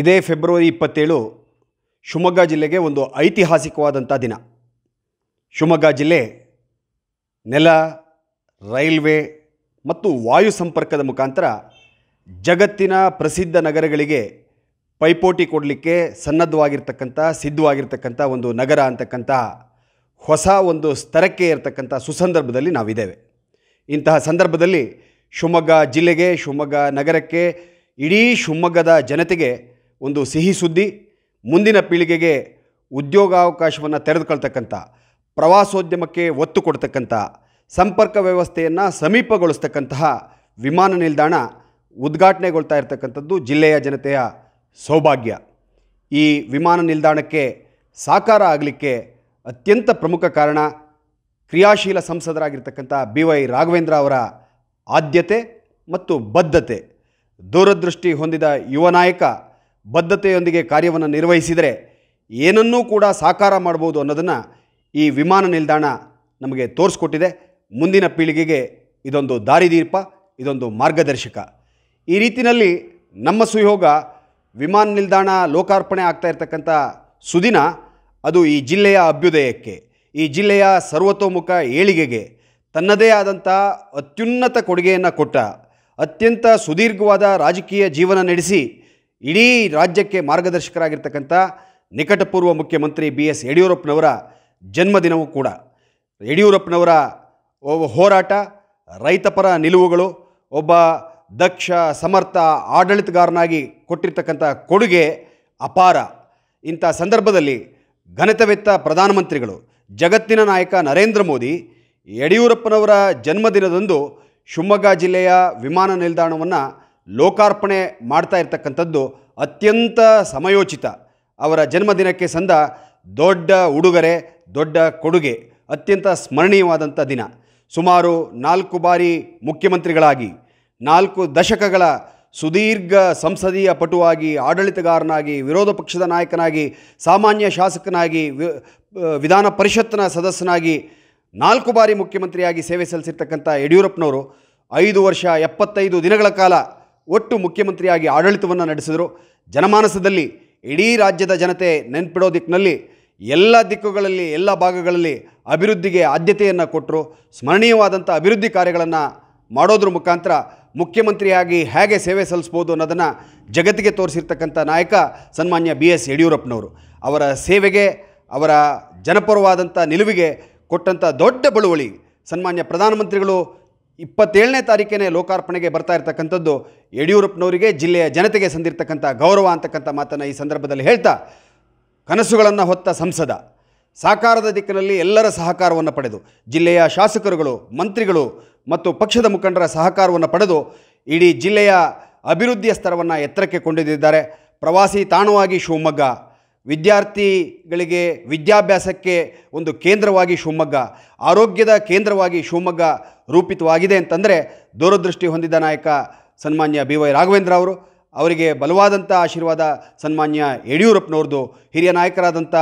ಇದೇ ಫೆಬ್ರವರಿ ಇಪ್ಪತ್ತೇಳು ಶಿವಮೊಗ್ಗ ಜಿಲ್ಲೆಗೆ ಒಂದು ಐತಿಹಾಸಿಕವಾದಂಥ ದಿನ ಶಿವಮೊಗ್ಗ ಜಿಲ್ಲೆ ನೆಲ ರೈಲ್ವೆ ಮತ್ತು ವಾಯು ಸಂಪರ್ಕದ ಮುಖಾಂತರ ಜಗತ್ತಿನ ಪ್ರಸಿದ್ಧ ನಗರಗಳಿಗೆ ಪೈಪೋಟಿ ಕೊಡಲಿಕ್ಕೆ ಸನ್ನದ್ಧವಾಗಿರ್ತಕ್ಕಂಥ ಸಿದ್ಧವಾಗಿರ್ತಕ್ಕಂಥ ಒಂದು ನಗರ ಅಂತಕ್ಕಂಥ ಹೊಸ ಒಂದು ಸ್ತರಕ್ಕೆ ಇರತಕ್ಕಂಥ ಸುಸಂದರ್ಭದಲ್ಲಿ ನಾವಿದ್ದೇವೆ ಇಂತಹ ಸಂದರ್ಭದಲ್ಲಿ ಶಿವಮೊಗ್ಗ ಜಿಲ್ಲೆಗೆ ಶಿವಮೊಗ್ಗ ನಗರಕ್ಕೆ ಇಡೀ ಶಿವಮೊಗ್ಗದ ಜನತೆಗೆ ಒಂದು ಸಿಹಿ ಸುದ್ದಿ ಮುಂದಿನ ಪೀಳಿಗೆಗೆ ಉದ್ಯೋಗಾವಕಾಶವನ್ನು ತೆರೆದುಕೊಳ್ತಕ್ಕಂಥ ಪ್ರವಾಸೋದ್ಯಮಕ್ಕೆ ಒತ್ತು ಕೊಡ್ತಕ್ಕಂಥ ಸಂಪರ್ಕ ವ್ಯವಸ್ಥೆಯನ್ನು ಸಮೀಪಗೊಳಿಸ್ತಕ್ಕಂತಹ ವಿಮಾನ ನಿಲ್ದಾಣ ಉದ್ಘಾಟನೆಗೊಳ್ತಾ ಇರತಕ್ಕಂಥದ್ದು ಜಿಲ್ಲೆಯ ಜನತೆಯ ಸೌಭಾಗ್ಯ ಈ ವಿಮಾನ ನಿಲ್ದಾಣಕ್ಕೆ ಸಾಕಾರ ಆಗಲಿಕ್ಕೆ ಅತ್ಯಂತ ಪ್ರಮುಖ ಕಾರಣ ಕ್ರಿಯಾಶೀಲ ಸಂಸದರಾಗಿರ್ತಕ್ಕಂಥ ಬಿ ವೈ ರಾಘವೇಂದ್ರ ಅವರ ಆದ್ಯತೆ ಮತ್ತು ಬದ್ಧತೆ ದೂರದೃಷ್ಟಿ ಹೊಂದಿದ ಯುವ ನಾಯಕ ಬದ್ಧತೆಯೊಂದಿಗೆ ಕಾರ್ಯವನ್ನು ನಿರ್ವಹಿಸಿದರೆ ಏನನ್ನೂ ಕೂಡ ಸಾಕಾರ ಮಾಡ್ಬೋದು ಅನ್ನೋದನ್ನು ಈ ವಿಮಾನ ನಿಲ್ದಾಣ ನಮಗೆ ತೋರಿಸ್ಕೊಟ್ಟಿದೆ ಮುಂದಿನ ಪೀಳಿಗೆಗೆ ಇದೊಂದು ದಾರಿದೀರ್ಪ ಇದೊಂದು ಮಾರ್ಗದರ್ಶಕ ಈ ರೀತಿಯಲ್ಲಿ ನಮ್ಮ ಸುಯೋಗ ವಿಮಾನ ನಿಲ್ದಾಣ ಲೋಕಾರ್ಪಣೆ ಆಗ್ತಾ ಇರತಕ್ಕಂಥ ಸುದಿನ ಅದು ಈ ಜಿಲ್ಲೆಯ ಅಭ್ಯುದಯಕ್ಕೆ ಈ ಜಿಲ್ಲೆಯ ಸರ್ವತೋಮುಖ ಏಳಿಗೆಗೆ ತನ್ನದೇ ಆದಂಥ ಅತ್ಯುನ್ನತ ಕೊಡುಗೆಯನ್ನು ಕೊಟ್ಟ ಅತ್ಯಂತ ಸುದೀರ್ಘವಾದ ರಾಜಕೀಯ ಜೀವನ ನಡೆಸಿ ಇಡೀ ರಾಜ್ಯಕ್ಕೆ ಮಾರ್ಗದರ್ಶಕರಾಗಿರ್ತಕ್ಕಂಥ ನಿಕಟಪೂರ್ವ ಮುಖ್ಯಮಂತ್ರಿ ಬಿ ಎಸ್ ಯಡಿಯೂರಪ್ಪನವರ ಜನ್ಮದಿನವೂ ಕೂಡ ಯಡಿಯೂರಪ್ಪನವರ ಹೋರಾಟ ರೈತಪರ ನಿಲುವುಗಳು ಒಬ್ಬ ದಕ್ಷ ಸಮರ್ಥ ಆಡಳಿತಗಾರನಾಗಿ ಕೊಟ್ಟಿರ್ತಕ್ಕಂಥ ಕೊಡುಗೆ ಅಪಾರ ಇಂಥ ಸಂದರ್ಭದಲ್ಲಿ ಘನತವೆತ್ತ ಪ್ರಧಾನಮಂತ್ರಿಗಳು ಜಗತ್ತಿನ ನಾಯಕ ನರೇಂದ್ರ ಮೋದಿ ಯಡಿಯೂರಪ್ಪನವರ ಜನ್ಮದಿನದಂದು ಶಿವಮೊಗ್ಗ ಜಿಲ್ಲೆಯ ವಿಮಾನ ನಿಲ್ದಾಣವನ್ನು ಲೋಕಾರ್ಪಣೆ ಮಾಡ್ತಾ ಇರ್ತಕ್ಕಂಥದ್ದು ಅತ್ಯಂತ ಸಮಯೋಚಿತ ಅವರ ಜನ್ಮದಿನಕ್ಕೆ ಸಂದ ದೊಡ್ಡ ಉಡುಗೊರೆ ದೊಡ್ಡ ಕೊಡುಗೆ ಅತ್ಯಂತ ಸ್ಮರಣೀಯವಾದಂಥ ದಿನ ಸುಮಾರು ನಾಲ್ಕು ಬಾರಿ ಮುಖ್ಯಮಂತ್ರಿಗಳಾಗಿ ನಾಲ್ಕು ದಶಕಗಳ ಸುದೀರ್ಘ ಸಂಸದೀಯ ಪಟುವಾಗಿ ಆಡಳಿತಗಾರನಾಗಿ ವಿರೋಧ ಪಕ್ಷದ ನಾಯಕನಾಗಿ ಸಾಮಾನ್ಯ ಶಾಸಕನಾಗಿ ವಿಧಾನ ಪರಿಷತ್ತಿನ ಸದಸ್ಯನಾಗಿ ನಾಲ್ಕು ಬಾರಿ ಮುಖ್ಯಮಂತ್ರಿಯಾಗಿ ಸೇವೆ ಸಲ್ಲಿಸಿರ್ತಕ್ಕಂಥ ಯಡಿಯೂರಪ್ಪನವರು ಐದು ವರ್ಷ ಎಪ್ಪತ್ತೈದು ದಿನಗಳ ಕಾಲ ಒಟ್ಟು ಮುಖ್ಯಮಂತ್ರಿಯಾಗಿ ಆಡಳಿತವನ್ನು ನಡೆಸಿದರು ಜನಮಾನಸದಲ್ಲಿ ಇಡೀ ರಾಜ್ಯದ ಜನತೆ ನೆನ್ಪಿಡೋ ದಿಕ್ಕಿನಲ್ಲಿ ಎಲ್ಲ ದಿಕ್ಕುಗಳಲ್ಲಿ ಎಲ್ಲ ಭಾಗಗಳಲ್ಲಿ ಅಭಿವೃದ್ಧಿಗೆ ಆದ್ಯತೆಯನ್ನು ಕೊಟ್ಟರು ಸ್ಮರಣೀಯವಾದಂಥ ಅಭಿವೃದ್ಧಿ ಕಾರ್ಯಗಳನ್ನು ಮಾಡೋದ್ರ ಮುಖಾಂತರ ಮುಖ್ಯಮಂತ್ರಿಯಾಗಿ ಹೇಗೆ ಸೇವೆ ಸಲ್ಲಿಸ್ಬೋದು ಅನ್ನೋದನ್ನು ಜಗತ್ತಿಗೆ ತೋರಿಸಿರ್ತಕ್ಕಂಥ ನಾಯಕ ಸನ್ಮಾನ್ಯ ಬಿ ಎಸ್ ಯಡಿಯೂರಪ್ಪನವರು ಅವರ ಸೇವೆಗೆ ಅವರ ಜನಪರವಾದಂಥ ನಿಲುವಿಗೆ ಕೊಟ್ಟಂಥ ದೊಡ್ಡ ಬಳುವಳಿ ಸನ್ಮಾನ್ಯ ಪ್ರಧಾನಮಂತ್ರಿಗಳು ಇಪ್ಪತ್ತೇಳನೇ ತಾರೀಕೇನೆ ಲೋಕಾರ್ಪಣೆಗೆ ಬರ್ತಾ ಇರತಕ್ಕಂಥದ್ದು ಯಡಿಯೂರಪ್ಪನವರಿಗೆ ಜಿಲ್ಲೆಯ ಜನತೆಗೆ ಸಂದಿರ್ತಕ್ಕಂಥ ಗೌರವ ಅಂತಕ್ಕಂಥ ಮಾತನ್ನು ಈ ಸಂದರ್ಭದಲ್ಲಿ ಹೇಳ್ತಾ ಕನಸುಗಳನ್ನು ಹೊತ್ತ ಸಂಸದ ಸಾಕಾರದ ದಿಕ್ಕಿನಲ್ಲಿ ಎಲ್ಲರ ಸಹಕಾರವನ್ನು ಪಡೆದು ಜಿಲ್ಲೆಯ ಶಾಸಕರುಗಳು ಮಂತ್ರಿಗಳು ಮತ್ತು ಪಕ್ಷದ ಮುಖಂಡರ ಸಹಕಾರವನ್ನು ಪಡೆದು ಇಡೀ ಜಿಲ್ಲೆಯ ಅಭಿವೃದ್ಧಿಯ ಸ್ತರವನ್ನು ಎತ್ತರಕ್ಕೆ ಕೊಂಡಿದ್ದಾರೆ ಪ್ರವಾಸಿ ತಾಣವಾಗಿ ಶಿವಮೊಗ್ಗ ವಿದ್ಯಾರ್ಥಿಗಳಿಗೆ ವಿದ್ಯಾಭ್ಯಾಸಕ್ಕೆ ಒಂದು ಕೇಂದ್ರವಾಗಿ ಶಿವಮೊಗ್ಗ ಆರೋಗ್ಯದ ಕೇಂದ್ರವಾಗಿ ಶಿವಮೊಗ್ಗ ರೂಪಿತವಾಗಿದೆ ಅಂತಂದರೆ ದೂರದೃಷ್ಟಿ ಹೊಂದಿದ ನಾಯಕ ಸನ್ಮಾನ್ಯ ಬಿ ವೈ ರಾಘವೇಂದ್ರ ಅವರು ಅವರಿಗೆ ಬಲವಾದಂಥ ಆಶೀರ್ವಾದ ಸನ್ಮಾನ್ಯ ಯಡಿಯೂರಪ್ಪನವ್ರದ್ದು ಹಿರಿಯ ನಾಯಕರಾದಂಥ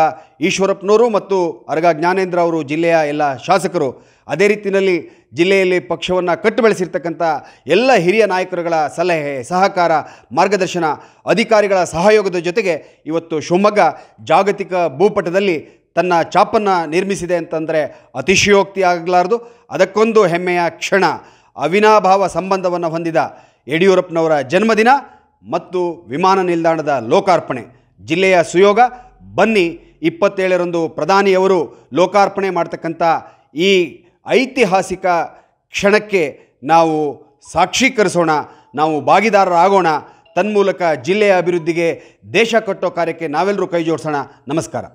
ಈಶ್ವರಪ್ಪನವರು ಮತ್ತು ಅರಗ ಜ್ಞಾನೇಂದ್ರ ಅವರು ಜಿಲ್ಲೆಯ ಎಲ್ಲ ಶಾಸಕರು ಅದೇ ರೀತಿಯಲ್ಲಿ ಜಿಲ್ಲೆಯಲ್ಲಿ ಪಕ್ಷವನ್ನು ಕಟ್ಟು ಬೆಳೆಸಿರ್ತಕ್ಕಂಥ ಎಲ್ಲ ಹಿರಿಯ ನಾಯಕರುಗಳ ಸಲಹೆ ಸಹಕಾರ ಮಾರ್ಗದರ್ಶನ ಅಧಿಕಾರಿಗಳ ಸಹಯೋಗದ ಜೊತೆಗೆ ಇವತ್ತು ಶಿವಮೊಗ್ಗ ಜಾಗತಿಕ ಭೂಪಟದಲ್ಲಿ ತನ್ನ ಚಾಪನ್ನು ನಿರ್ಮಿಸಿದೆ ಅಂತಂದರೆ ಅತಿಶಯೋಕ್ತಿ ಆಗಲಾರದು ಅದಕ್ಕೊಂದು ಹೆಮ್ಮೆಯ ಕ್ಷಣ ಅವಿನಾಭಾವ ಸಂಬಂಧವನ್ನು ಹೊಂದಿದ ಯಡಿಯೂರಪ್ಪನವರ ಜನ್ಮದಿನ ಮತ್ತು ವಿಮಾನ ನಿಲ್ದಾಣದ ಲೋಕಾರ್ಪಣೆ ಜಿಲ್ಲೆಯ ಸುಯೋಗ ಬನ್ನಿ ಇಪ್ಪತ್ತೇಳರಂದು ಪ್ರಧಾನಿಯವರು ಲೋಕಾರ್ಪಣೆ ಮಾಡ್ತಕ್ಕಂಥ ಈ ಐತಿಹಾಸಿಕ ಕ್ಷಣಕ್ಕೆ ನಾವು ಸಾಕ್ಷೀಕರಿಸೋಣ ನಾವು ಭಾಗಿದಾರರಾಗೋಣ ತನ್ಮೂಲಕ ಜಿಲ್ಲೆಯ ಅಭಿವೃದ್ಧಿಗೆ ದೇಶ ಕಟ್ಟೋ ಕಾರ್ಯಕ್ಕೆ ನಾವೆಲ್ಲರೂ ಕೈ ಜೋಡಿಸೋಣ ನಮಸ್ಕಾರ